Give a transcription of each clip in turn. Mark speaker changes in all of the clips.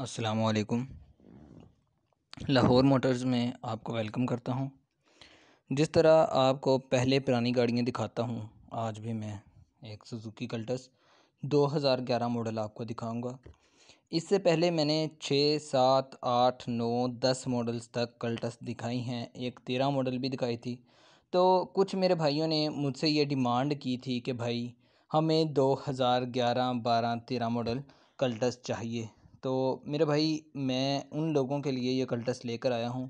Speaker 1: अस्सलाम लाहौर मोटर्स में आपको वेलकम करता हूँ जिस तरह आपको पहले पुरानी गाड़ियाँ दिखाता हूँ आज भी मैं एक सुजुकी कल्टस 2011 मॉडल आपको दिखाऊंगा इससे पहले मैंने छः सात आठ नौ दस मॉडल्स तक कल्टस दिखाई हैं एक तेरह मॉडल भी दिखाई थी तो कुछ मेरे भाइयों ने मुझसे ये डिमांड की थी कि भाई हमें 2011 12 13 मॉडल कल्टस चाहिए तो मेरे भाई मैं उन लोगों के लिए ये कल्टस लेकर आया हूँ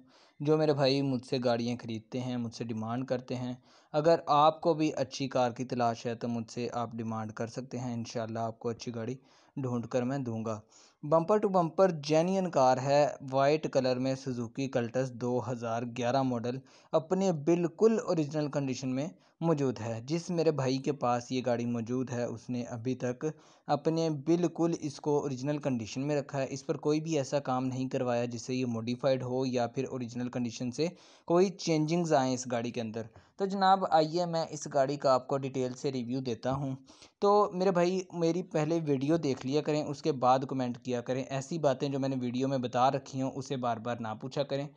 Speaker 1: जो मेरे भाई मुझसे गाड़ियाँ खरीदते हैं मुझसे डिमांड करते हैं अगर आपको भी अच्छी कार की तलाश है तो मुझसे आप डिमांड कर सकते हैं इन आपको अच्छी गाड़ी ढूंढ कर मैं दूँगा bumper to bumper genuine car है वाइट कलर में सुजुकी कल्टस 2011 मॉडल अपने बिल्कुल ओरिजिनल कंडीशन में मौजूद है जिस मेरे भाई के पास ये गाड़ी मौजूद है उसने अभी तक अपने बिल्कुल इसको ओरिजिनल कंडीशन में रखा है इस पर कोई भी ऐसा काम नहीं करवाया जिससे ये मॉडिफाइड हो या फिर ओरिजिनल कंडीशन से कोई चेंजिंग्स आएँ इस गाड़ी के अंदर तो जनाब आइए मैं इस गाड़ी का आपको डिटेल से रिव्यू देता हूँ तो मेरे भाई मेरी पहले वीडियो देख लिया करें उसके बाद कमेंट किया करें ऐसी बातें जो मैंने वीडियो में बता रखी हों उसे बार बार ना पूछा करें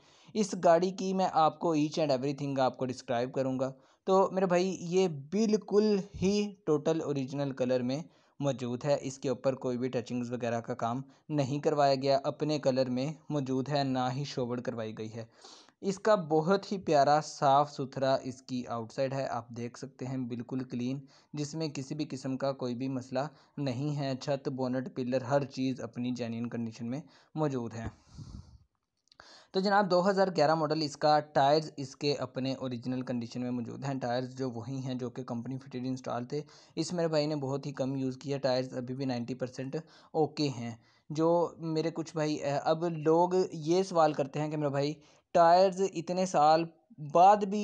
Speaker 1: इस गाड़ी की मैं आपको ईच एंड एवरी आपको डिस्क्राइब करूँगा तो मेरे भाई ये बिल्कुल ही टोटल औरिजिनल कलर में मौजूद है इसके ऊपर कोई भी टचिंग्स वगैरह का काम नहीं करवाया गया अपने कलर में मौजूद है ना ही शोबड़ करवाई गई है इसका बहुत ही प्यारा साफ सुथरा इसकी आउटसाइड है आप देख सकते हैं बिल्कुल क्लीन जिसमें किसी भी किस्म का कोई भी मसला नहीं है छत बोनट पिलर हर चीज़ अपनी जेन्यन कंडीशन में मौजूद है तो जनाब 2011 मॉडल इसका टायर्स इसके अपने ओरिजिनल कंडीशन में मौजूद हैं टायर्स जो वही हैं जो कि कंपनी फिटेड इंस्टॉल थे इस मेरे भाई ने बहुत ही कम यूज़ किया टायर्स अभी भी 90 परसेंट ओके हैं जो मेरे कुछ भाई अब लोग ये सवाल करते हैं कि मेरा भाई टायर्स इतने साल बाद भी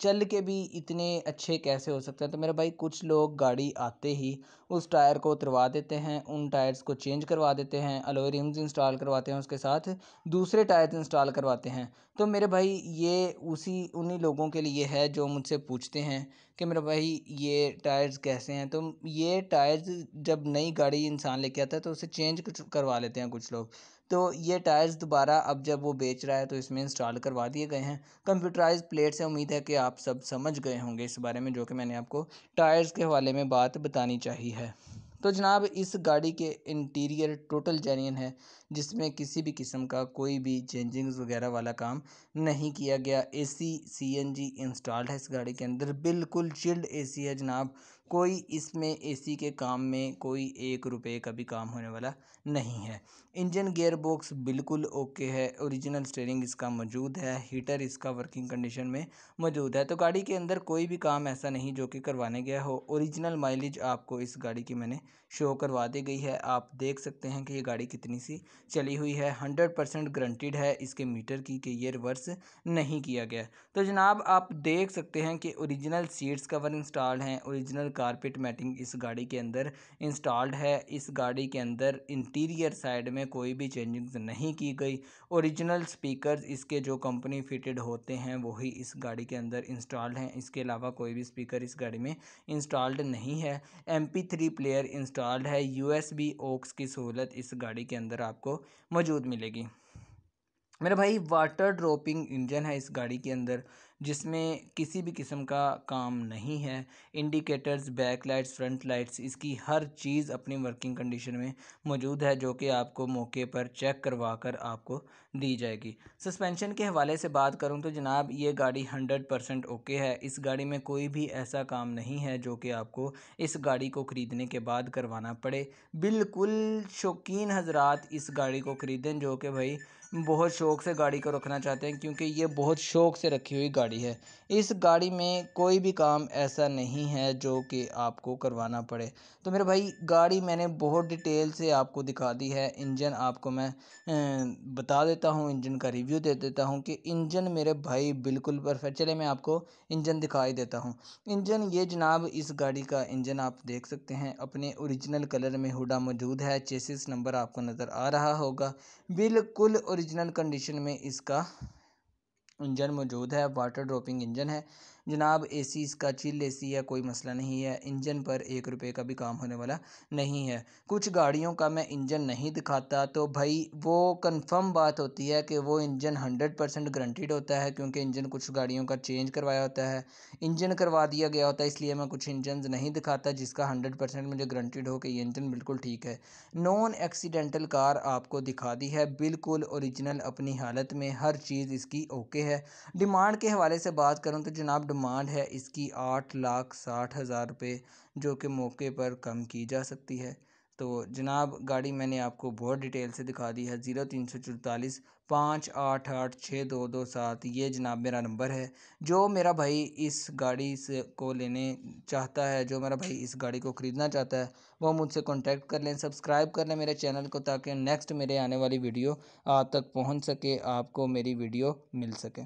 Speaker 1: चल के भी इतने अच्छे कैसे हो सकते हैं तो मेरे भाई कुछ लोग गाड़ी आते ही उस टायर को उतरवा देते हैं उन टायर्स को चेंज करवा देते हैं अलॉय रिम्स इंस्टॉल करवाते हैं उसके साथ दूसरे टायर्स इंस्टॉल करवाते हैं तो मेरे भाई ये उसी उन्हीं लोगों के लिए है जो मुझसे पूछते हैं कि मेरे भाई ये टायर्स कैसे हैं तो ये टायर्स जब नई गाड़ी इंसान लेके आता है तो उसे चेंज करवा लेते हैं कुछ लोग तो ये टायर्स दोबारा अब जब वो बेच रहा है तो इसमें इंस्टॉल करवा दिए गए हैं कंप्यूटराइज प्लेट से उम्मीद है कि आप सब समझ गए होंगे इस बारे में जो कि मैंने आपको टायर्स के हवाले में बात बतानी चाहिए है तो जनाब इस गाड़ी के इंटीरियर टोटल जेन्यन है जिसमें किसी भी किस्म का कोई भी चेंजिंग्स वगैरह वाला काम नहीं किया गया एसी सीएनजी इंस्टॉल्ड है इस गाड़ी के अंदर बिल्कुल चिल्ड एसी है जनाब कोई इसमें एसी के काम में कोई एक रुपए का भी काम होने वाला नहीं है इंजन गियर बॉक्स बिल्कुल ओके है ओरिजिनल स्टेयरिंग इसका मौजूद है हीटर इसका वर्किंग कंडीशन में मौजूद है तो गाड़ी के अंदर कोई भी काम ऐसा नहीं जो कि करवाने गया हो ओरिजिनल माइलेज आपको इस गाड़ी की मैंने शो करवा दी गई है आप देख सकते हैं कि ये गाड़ी कितनी सी चली हुई है हंड्रेड परसेंट ग्रंटिड है इसके मीटर की कि ये रिवर्स नहीं किया गया तो जनाब आप देख सकते हैं कि ओरिजिनल सीट्स कवर इंस्टॉल हैं ओरिजिनल कारपेट मैटिंग इस गाड़ी के अंदर इंस्टॉल्ड है इस गाड़ी के अंदर इंटीरियर साइड में कोई भी चेंजिंग नहीं की गई ओरिजिनल स्पीकर इसके जो कंपनी फिटेड होते हैं वही इस गाड़ी के अंदर इंस्टॉल्ड हैं इसके अलावा कोई भी स्पीकर इस गाड़ी में इंस्टॉल्ड नहीं है एम थ्री प्लेयर इंस्टॉल्ड है यू एस बी ओक्स की सहूलत इस गाड़ी के अंदर आपको मौजूद मिलेगी मेरे भाई वाटर ड्रॉपिंग इंजन है इस गाड़ी के अंदर जिसमें किसी भी किस्म का काम नहीं है indicators back lights front lights इसकी हर चीज़ अपनी वर्किंग कंडीशन में मौजूद है जो कि आपको मौके पर चेक करवा कर आपको दी जाएगी सस्पेंशन के हवाले से बात करूं तो जनाब ये गाड़ी हंड्रेड परसेंट ओके है इस गाड़ी में कोई भी ऐसा काम नहीं है जो कि आपको इस गाड़ी को ख़रीदने के बाद करवाना पड़े बिल्कुल शौकीन हजरात इस गाड़ी को ख़रीदें जो कि भाई बहुत शौक़ से गाड़ी को रखना चाहते हैं क्योंकि ये बहुत शौक़ से रखी हुई गाड़ी गाड़ी है इस गाड़ी में कोई भी काम ऐसा नहीं है जो कि आपको करवाना पड़े तो मेरे भाई गाड़ी मैंने बहुत डिटेल से आपको दिखा दी है इंजन आपको मैं बता देता हूँ इंजन का रिव्यू दे देता हूँ कि इंजन मेरे भाई बिल्कुल परफेक्ट चले मैं आपको इंजन दिखाई देता हूँ इंजन ये जनाब इस गाड़ी का इंजन आप देख सकते हैं अपने ओरिजिनल कलर में हुडा मौजूद है चेसिस नंबर आपको नज़र आ रहा होगा बिल्कुल औरिजिनल कंडीशन में इसका इंजन मौजूद है वाटर ड्रॉपिंग इंजन है। जनाब ए सी इसका चिल ए सी है कोई मसला नहीं है इंजन पर एक रुपये का भी काम होने वाला नहीं है कुछ गाड़ियों का मैं इंजन नहीं दिखाता तो भाई वो कन्फर्म बात होती है कि वो इंजन हंड्रेड परसेंट गारंटीड होता है क्योंकि इंजन कुछ गाड़ियों का चेंज करवाया होता है इंजन करवा दिया गया होता है इसलिए मैं कुछ इंजन नहीं दिखाता जिसका हंड्रेड परसेंट मुझे गारंटीड हो कि ये इंजन बिल्कुल ठीक है नॉन एक्सीडेंटल कार आपको दिखा दी है बिल्कुल ओरिजिनल अपनी हालत में हर चीज़ इसकी ओके है डिमांड के हवाले से बात करूँ तो जनाब डिमांड है इसकी आठ लाख साठ हज़ार रुपये जो कि मौके पर कम की जा सकती है तो जनाब गाड़ी मैंने आपको बहुत डिटेल से दिखा दी है ज़ीरो तीन सौ चौतालीस पाँच आठ आठ छः दो दो सात ये जनाब मेरा नंबर है जो मेरा भाई इस गाड़ी से को लेने चाहता है जो मेरा भाई इस गाड़ी को ख़रीदना चाहता है वो मुझसे कांटेक्ट कर लें सब्सक्राइब कर लें मेरे चैनल को ताकि नेक्स्ट मेरे आने वाली वीडियो आप तक पहुंच सके आपको मेरी वीडियो मिल सके